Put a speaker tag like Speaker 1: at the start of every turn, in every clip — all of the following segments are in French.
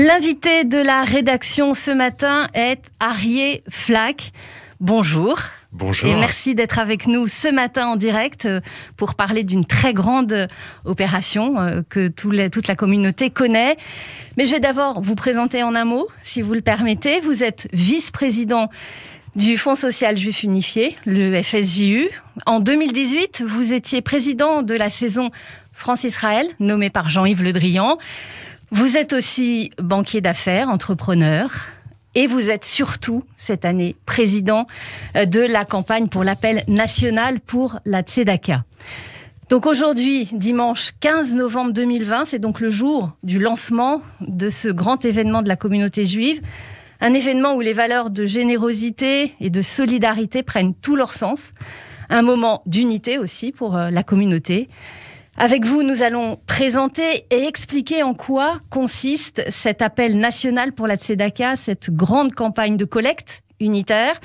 Speaker 1: L'invité de la rédaction ce matin est Arié Flack. Bonjour.
Speaker 2: Bonjour. Et merci
Speaker 1: d'être avec nous ce matin en direct euh, pour parler d'une très grande euh, opération euh, que toute la communauté connaît. Mais je vais d'abord vous présenter en un mot, si vous le permettez. Vous êtes vice-président du Fonds social juif unifié, le FSJU. En 2018, vous étiez président de la saison France-Israël, nommée par Jean-Yves Le Drian. Vous êtes aussi banquier d'affaires, entrepreneur. Et vous êtes surtout, cette année, président euh, de la campagne pour l'appel national pour la Tzedaka. Donc aujourd'hui, dimanche 15 novembre 2020, c'est donc le jour du lancement de ce grand événement de la communauté juive. Un événement où les valeurs de générosité et de solidarité prennent tout leur sens. Un moment d'unité aussi pour euh, la communauté. Avec vous, nous allons présenter et expliquer en quoi consiste cet appel national pour la Tzedaka, cette grande campagne de collecte unitaire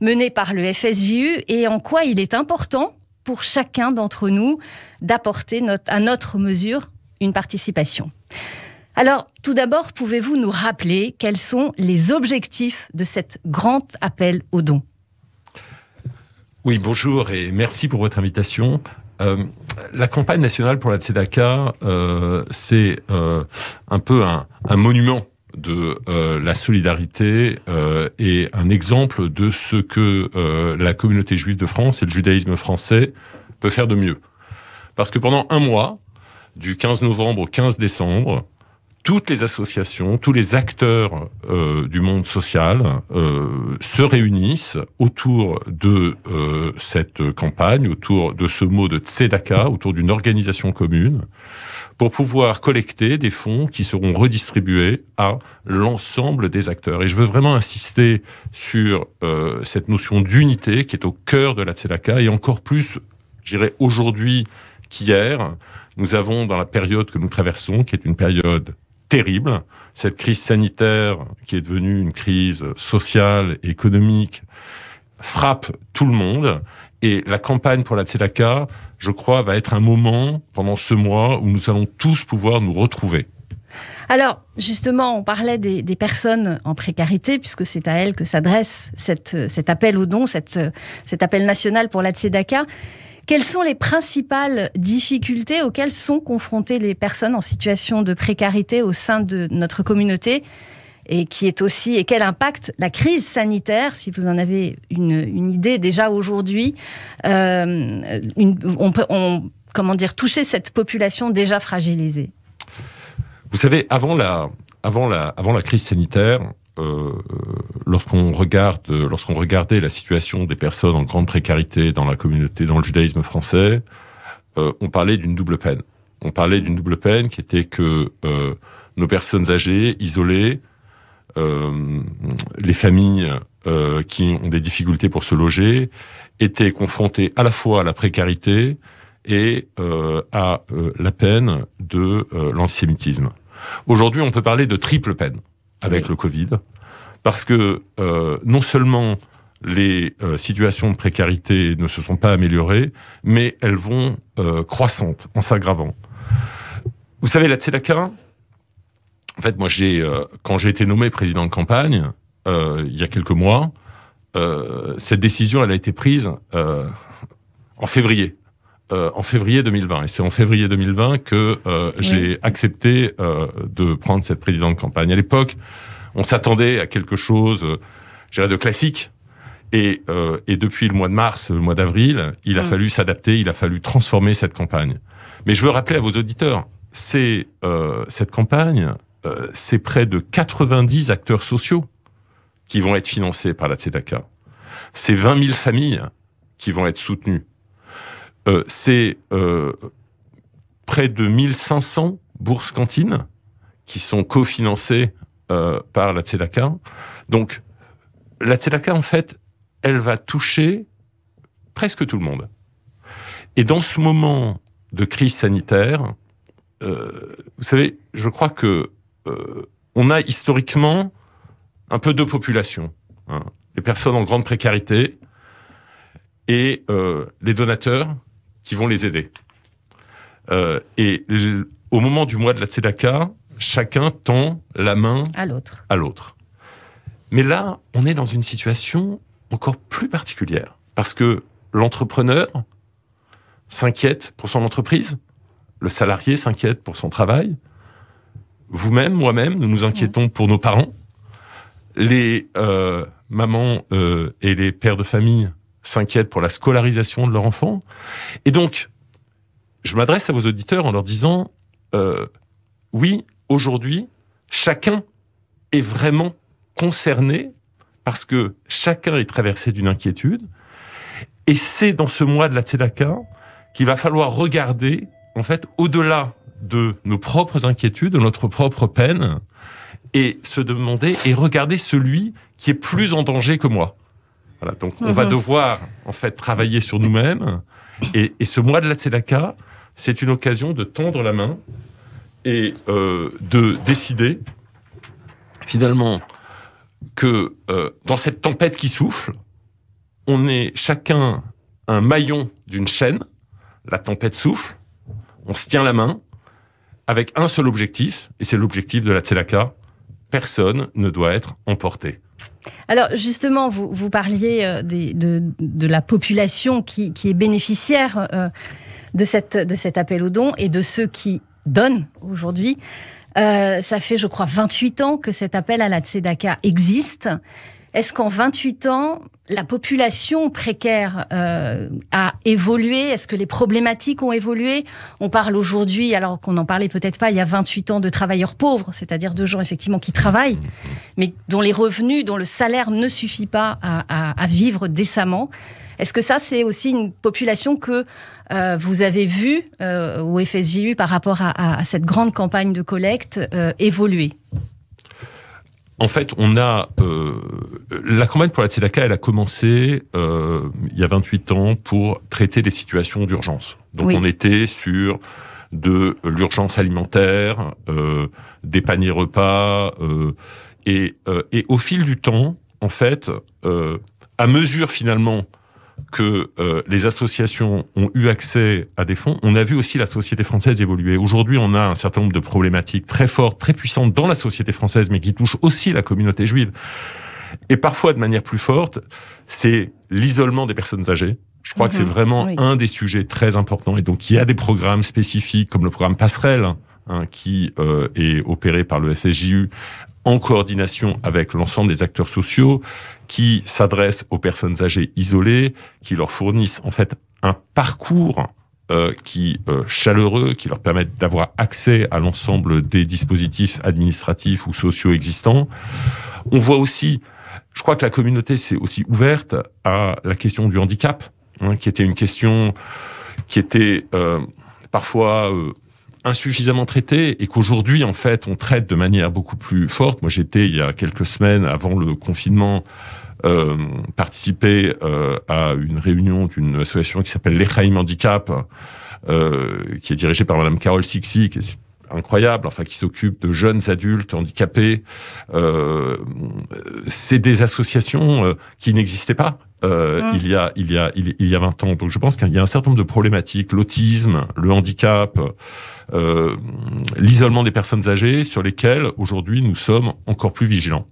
Speaker 1: menée par le FSJU et en quoi il est important pour chacun d'entre nous d'apporter à notre mesure une participation. Alors, tout d'abord, pouvez-vous nous rappeler quels sont les objectifs de cet grand appel aux dons
Speaker 2: Oui, bonjour et merci pour votre invitation. Euh, la campagne nationale pour la Tzedaka, euh, c'est euh, un peu un, un monument de euh, la solidarité et un exemple de ce que la communauté juive de France et le judaïsme français peut faire de mieux. Parce que pendant un mois, du 15 novembre au 15 décembre, toutes les associations, tous les acteurs euh, du monde social euh, se réunissent autour de euh, cette campagne, autour de ce mot de Tzedaka, autour d'une organisation commune, pour pouvoir collecter des fonds qui seront redistribués à l'ensemble des acteurs. Et je veux vraiment insister sur cette notion d'unité qui est au cœur de la Tzedaka, et encore plus, je dirais, aujourd'hui qu'hier. Nous avons, dans la période que nous traversons, qui est une période terrible. Cette crise sanitaire, qui est devenue une crise sociale, économique, frappe tout le monde. Et la campagne pour la je crois, va être un moment pendant ce mois où nous allons tous pouvoir nous retrouver.
Speaker 1: Alors, justement, on parlait des, personnes en précarité, puisque c'est à elles que s'adresse cet appel au don, cette, cet appel national pour la Tzedaka. Quelles sont les principales difficultés auxquelles sont confrontées les personnes en situation de précarité au sein de notre communauté et qui est aussi quel impact la crise sanitaire, si vous en avez une, idée déjà aujourd'hui, euh, on peut comment dire toucher cette population déjà fragilisée.
Speaker 2: Vous savez, avant la avant avant la crise sanitaire, euh, lorsqu'on regarde, euh, lorsqu'on regardait la situation des personnes en grande précarité dans la communauté, dans le judaïsme français, euh, on parlait d'une double peine. On parlait d'une double peine qui était que euh, nos personnes âgées, isolées, les familles qui ont des difficultés pour se loger, étaient confrontées à la fois à la précarité et à la peine de l'antisémitisme. Aujourd'hui, on peut parler de triple peine avec le Covid, parce que euh, non seulement les euh, situations de précarité ne se sont pas améliorées, mais elles vont euh, croissantes en s'aggravant. Vous savez, la Tzedaka, en fait, moi, j'ai quand j'ai été nommé président de campagne, il y a quelques mois, cette décision, elle a été prise en février euh, en février 2020. Et c'est en février 2020 que euh, j'ai accepté euh, de prendre cette présidente de campagne. À l'époque, on s'attendait à quelque chose, je de classique. Et, et depuis le mois de mars, le mois d'avril, il a mm. fallu s'adapter, il a fallu transformer cette campagne. Mais je veux rappeler à vos auditeurs, c'est cette campagne, c'est près de 90 acteurs sociaux qui vont être financés par la Tzedaka. C'est 20 000 familles qui vont être soutenues. Euh, c'est euh, près de 1500 bourses cantines qui sont cofinancées euh, par la Tzedaka. Donc, la Tzedaka, en fait, elle va toucher presque tout le monde. Et dans ce moment de crise sanitaire, vous savez, je crois que on a historiquement un peu deux populations. Hein. Les personnes en grande précarité et les donateurs qui vont les aider. Euh, et au moment du mois de la Tzedaka, chacun tend la main à l'autre. À l'autre. Mais là, on est dans une situation encore plus particulière parce que l'entrepreneur s'inquiète pour son entreprise, le salarié s'inquiète pour son travail, vous-même, moi-même, nous nous inquiétons pour nos parents, les euh, mamans euh, et les pères de famille s'inquiètent pour la scolarisation de leur enfant. Et donc, je m'adresse à vos auditeurs en leur disant, euh, oui, aujourd'hui, chacun est vraiment concerné parce que chacun est traversé d'une inquiétude. Et c'est dans ce mois de la Tzedaka qu'il va falloir regarder, en fait, au-delà de nos propres inquiétudes, de notre propre peine, et se demander et regarder celui qui est plus en danger que moi donc on va mhm. devoir en fait travailler sur nous-mêmes. Et, ce mois de la Tzedaka, c'est une occasion de tendre la main et euh, de décider finalement que euh, dans cette tempête qui souffle, on est chacun un maillon d'une chaîne. La tempête souffle, on se tient la main avec un seul objectif, et c'est l'objectif de la Tzedaka, personne ne doit être emporté.
Speaker 1: Alors justement, vous, parliez euh, de, la population qui, est bénéficiaire euh, de, de cet appel aux dons et de ceux qui donnent aujourd'hui. Euh, ça fait, je crois, 28 ans que cet appel à la Tzedaka existe. Est-ce qu'en 28 ans, la population précaire euh, a évolué Est-ce que les problématiques ont évolué On parle aujourd'hui, alors qu'on n'en parlait peut-être pas il y a 28 ans, de travailleurs pauvres, c'est-à-dire de gens effectivement qui travaillent, mmh. mais dont les revenus, dont le salaire ne suffit pas à, vivre décemment. Est-ce que ça, c'est aussi une population que euh, vous avez vue euh, au FSJU par rapport à, cette grande campagne de collecte évoluer
Speaker 2: en fait, on a euh, la campagne pour la Tzedaka, elle a commencé euh, il y a 28 ans pour traiter des situations d'urgence. Donc on était sur de l'urgence alimentaire, euh, des paniers repas, et, et, au fil du temps, en fait, à mesure finalement que euh, les associations ont eu accès à des fonds, on a vu aussi la société française évoluer. Aujourd'hui, on a un certain nombre de problématiques très fortes, très puissantes dans la société française, mais qui touchent aussi la communauté juive. Et parfois, de manière plus forte, c'est l'isolement des personnes âgées. Je crois que c'est mm-hmm. vraiment un des sujets très importants. Et donc, il y a des programmes spécifiques, comme le programme Passerelle, hein, hein, qui euh, est opéré par le FSJU en coordination avec l'ensemble des acteurs sociaux, qui s'adressent aux personnes âgées isolées, qui leur fournissent en fait un parcours euh, qui euh, chaleureux, qui leur permettent d'avoir accès à l'ensemble des dispositifs administratifs ou sociaux existants. On voit aussi, je crois que la communauté s'est aussi ouverte à la question du handicap, hein, qui était une question qui était euh, parfois euh, insuffisamment traité et qu'aujourd'hui, en fait, on traite de manière beaucoup plus forte. Moi, j'étais il y a quelques semaines, avant le confinement, euh, participer euh, à une réunion d'une association qui s'appelle L'Echaïm Handicap, euh, qui est dirigée par Madame Carole Sixi, incroyable, enfin qui s'occupe de jeunes adultes handicapés. Euh, c'est des associations euh, qui n'existaient pas euh, hum. il y a il y a il, y a 20 ans. Donc je pense qu'il y a un certain nombre de problématiques, l'autisme, le handicap, l'isolement des personnes âgées, sur lesquelles aujourd'hui nous sommes encore plus vigilants.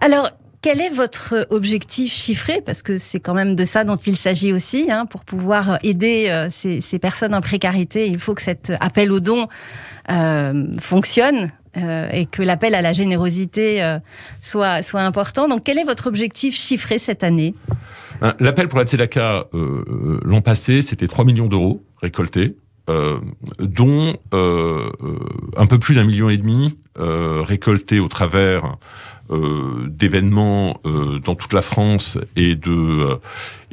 Speaker 1: Alors, quel est votre objectif chiffré Parce que c'est quand même de ça dont il s'agit aussi. Hein. pour pouvoir aider euh, ces, personnes en précarité, il faut que cet appel aux dons euh, fonctionne. Euh, et que l'appel à la générosité soit, important. Donc quel est votre objectif chiffré cette année
Speaker 2: L'appel pour la Tzedaka l'an passé, c'était 3 millions d'euros récoltés. dont un peu plus d'un million et demi euh, récoltés au travers euh, d'événements euh, dans toute la France et de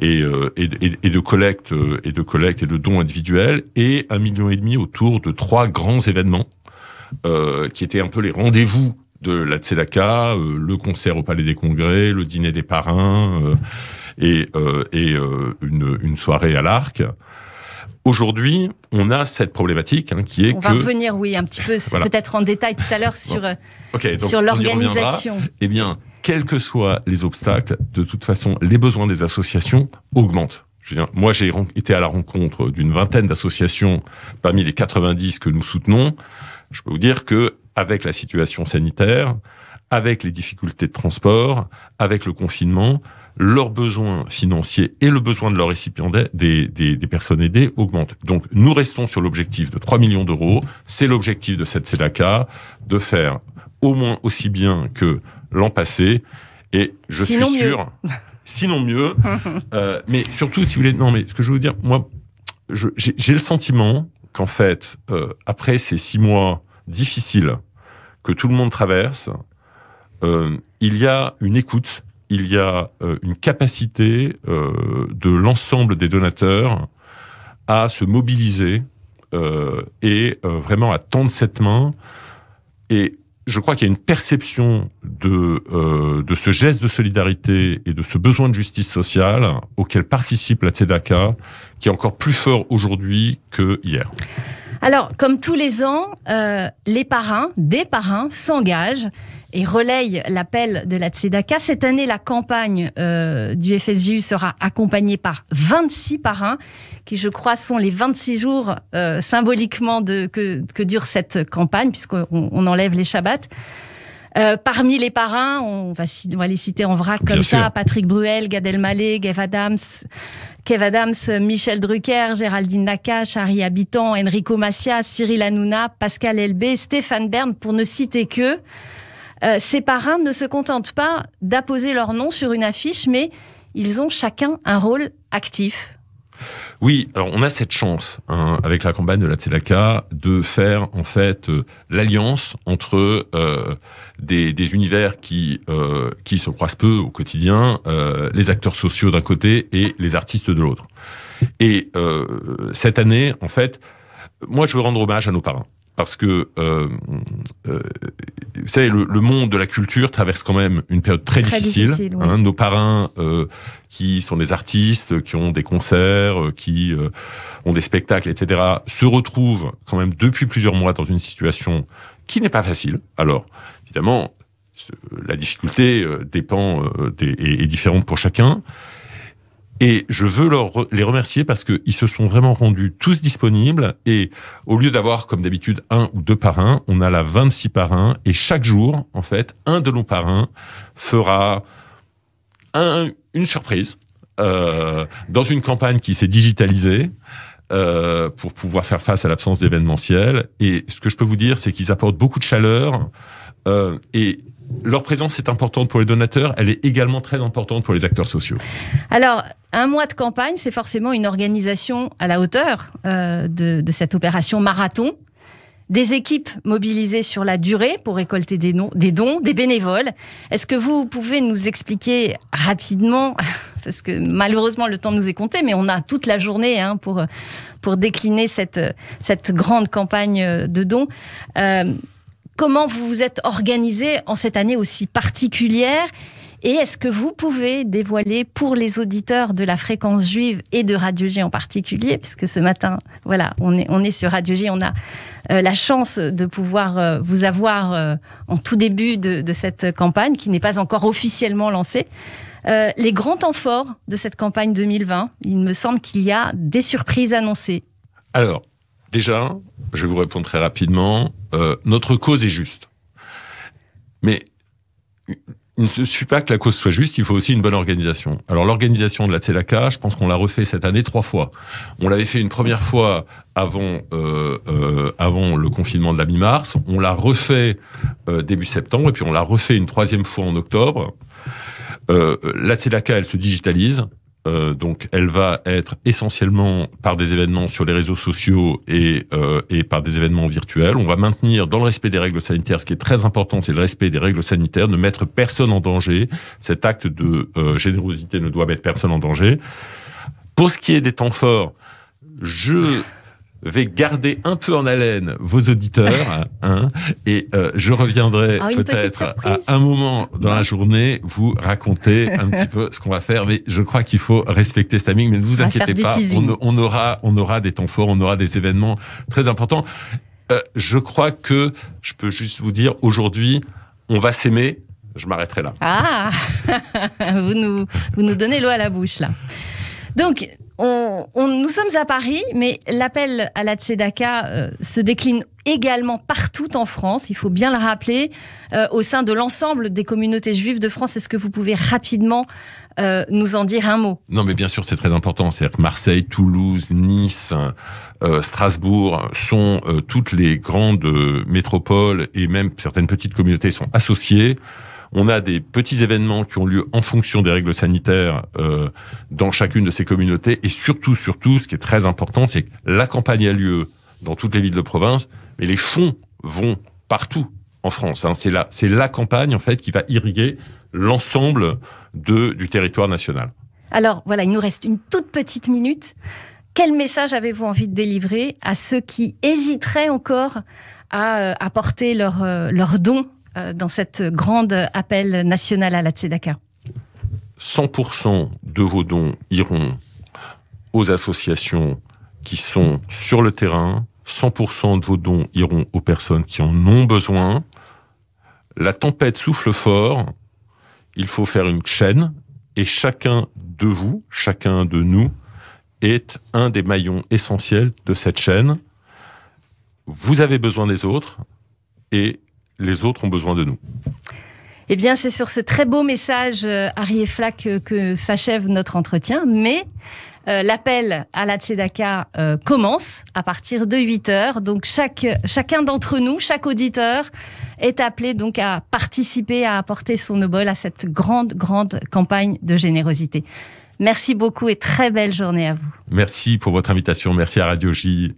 Speaker 2: euh, et, de collecte et de collecte et de dons individuels et un million et demi autour de trois grands événements qui étaient un peu les rendez-vous de la Tzedaka, le concert au Palais des Congrès, le dîner des parrains et, une soirée à l'Arc. Aujourd'hui, on a cette problématique hein, qui est on que... On va
Speaker 1: revenir, oui, un petit peu, peut-être en détail tout à l'heure sur, euh,
Speaker 2: sur l'organisation. Eh bien, quels que soient les obstacles, de toute façon, les besoins des associations augmentent. Je veux moi, j'ai été à la rencontre d'une vingtaine d'associations parmi les 90 que nous soutenons. Je peux vous dire que, avec la situation sanitaire, avec les difficultés de transport, avec le confinement, leurs besoins financiers et le besoin de leurs récipiendaires, des, personnes aidées, augmentent. Donc, nous restons sur l'objectif de 3 millions d'euros. C'est l'objectif de cette SEDACA, de faire au moins aussi bien que l'an passé. Et je suis sûr, sinon mieux. Euh, mais surtout, si vous voulez, non, mais ce que je veux dire, moi, j'ai le sentiment qu'en fait, euh, après ces six mois difficiles que tout le monde traverse, euh, il y a une écoute il y a euh, une capacité euh, de l'ensemble des donateurs à se mobiliser euh, et vraiment à tendre cette main. Et je crois qu'il y a une perception de, de ce geste de solidarité et de ce besoin de justice sociale auquel participe la Tzedaka qui est encore plus fort aujourd'hui que hier.
Speaker 1: Alors, comme tous les ans, les parrains, des parrains s'engagent et relaye l'appel de la Tzedaka. Cette année, la campagne euh, du FSJU sera accompagnée par 26 parrains, qui je crois sont les 26 jours euh, symboliquement de, que, dure cette campagne, puisqu'on enlève les Shabbats. Euh, parmi les parrains, on va, on les citer en vrac comme ça, Patrick Bruel, Gad Elmaleh, Adams, Kev Adams, Michel Drucker, Géraldine Naka, Harry Habitant, Enrico Macias, Cyril Hanouna, Pascal Elbé, Stéphane Bern, pour ne citer que ses euh, ces parrains ne se contentent pas d'apposer leur nom sur une affiche, mais ils ont chacun un rôle actif.
Speaker 2: Oui, alors on a cette chance hein, avec la campagne de la Tzedaka de faire en fait euh, l'alliance entre euh, des, univers qui qui se croisent peu au quotidien, les acteurs sociaux d'un côté et les artistes de l'autre. Et cette année, en fait, moi je veux rendre hommage à nos parrains parce que savez, le, monde de la culture traverse quand même une période très, difficile. Hein. nos parrains, euh, qui sont des artistes, qui ont des concerts, euh, qui euh, ont des spectacles, etc., se retrouvent quand même depuis plusieurs mois dans une situation qui n'est pas facile. Alors, évidemment, la difficulté dépend des, est, est différente pour chacun. Et je veux leur, les remercier parce qu'ils se sont vraiment rendus tous disponibles. Et au lieu d'avoir, comme d'habitude, un ou deux parrains, on a là 26 parrains. Et chaque jour, en fait, un de nos parrains fera une surprise euh, dans une campagne qui s'est digitalisée. Euh, pour pouvoir faire face à l'absence d'événementiel. Et ce que je peux vous dire, c'est qu'ils apportent beaucoup de chaleur. Euh, et leur présence est importante pour les donateurs, elle est également très importante pour les acteurs sociaux.
Speaker 1: Alors, un mois de campagne, c'est forcément une organisation à la hauteur euh, de, cette opération marathon des équipes mobilisées sur la durée pour récolter des, dons, des, bénévoles. Est-ce que vous pouvez nous expliquer rapidement, parce que malheureusement le temps nous est compté, mais on a toute la journée hein, pour, pour décliner cette, cette grande campagne de dons. Euh, comment vous vous êtes organisé en cette année aussi particulière et est-ce que vous pouvez dévoiler pour les auditeurs de la fréquence juive et de Radio G en particulier, puisque ce matin, voilà, on est, on est sur Radio G, on a euh, la chance de pouvoir euh, vous avoir euh, en tout début de, de cette campagne qui n'est pas encore officiellement lancée. les grands temps forts de cette campagne 2020, il me semble qu'il y a des surprises annoncées.
Speaker 2: Alors, Déjà, je vais vous répondre très rapidement. Euh, notre cause est juste. Mais il ne suffit pas que la cause soit juste, il faut aussi une bonne organisation. Alors l'organisation de la TELACA, je pense qu'on l'a refait cette année trois fois. On l'avait fait une première fois avant euh, euh, avant le confinement de la mi-mars, on l'a refait début septembre et puis on l'a refait une troisième fois en octobre. la TELACA, elle se digitalise. Euh, donc elle va être essentiellement par des événements sur les réseaux sociaux euh, et, par des événements virtuels. On va maintenir dans le respect des règles sanitaires, ce qui est très important, c'est le respect des règles sanitaires, ne mettre personne en danger. Cet acte de euh, générosité ne doit mettre personne en danger. Pour ce qui est des temps forts, je vais garder un peu en haleine vos auditeurs hein, et euh, je reviendrai ah peut-être à un moment dans la journée vous raconter un petit peu ce qu'on va faire. Mais je crois qu'il faut respecter ce timing. Mais ne vous inquiétez pas, on, aura, on aura des temps forts, on aura des événements très importants. Euh, je crois que je peux juste vous dire aujourd'hui, on va s'aimer. Je m'arrêterai là.
Speaker 1: Ah, vous nous, vous nous donnez l'eau à la bouche là. Donc, on, nous sommes à Paris, mais l'appel à la Tzedaka euh, se décline également partout en France, il faut bien le rappeler, euh, au sein de l'ensemble des communautés juives de France. Est-ce que vous pouvez rapidement euh, nous en dire un mot
Speaker 2: Non, mais bien sûr, c'est très important. C'est-à-dire que Marseille, Toulouse, Nice, Strasbourg sont toutes les grandes métropoles et même certaines petites communautés sont associées on a des petits événements qui ont lieu en fonction des règles sanitaires euh, dans chacune de ces communautés. Et surtout, surtout, ce qui est très important, c'est que la campagne a lieu dans toutes les villes de province, mais les fonds vont partout en France. Hein. C'est la, c'est la campagne en fait qui va irriguer l'ensemble du territoire national.
Speaker 1: Alors voilà, il nous reste une toute petite minute. Quel message avez-vous envie de délivrer à ceux qui hésiteraient encore à euh, apporter leur, euh, leur don euh, dans cette grande appel national à la Tzedaka
Speaker 2: 100% de vos dons iront aux associations qui sont sur le terrain, 100% de vos dons iront aux personnes qui en ont besoin. La tempête souffle fort, il faut faire une chaîne et chacun de vous, chacun de nous est un des maillons essentiels de cette chaîne. Vous avez besoin des autres et les autres ont besoin de nous.
Speaker 1: Eh bien, c'est sur ce très beau message, euh, Harry et Flack, euh, que s'achève notre entretien. Mais euh, l'appel à la Tzedaka commence à partir de 8 h Donc, chaque, chacun d'entre nous, chaque auditeur, est appelé donc à participer, à apporter son obol à cette grande, grande campagne de générosité. Merci beaucoup et très belle journée à vous.
Speaker 2: Merci pour votre invitation. Merci à Radio J.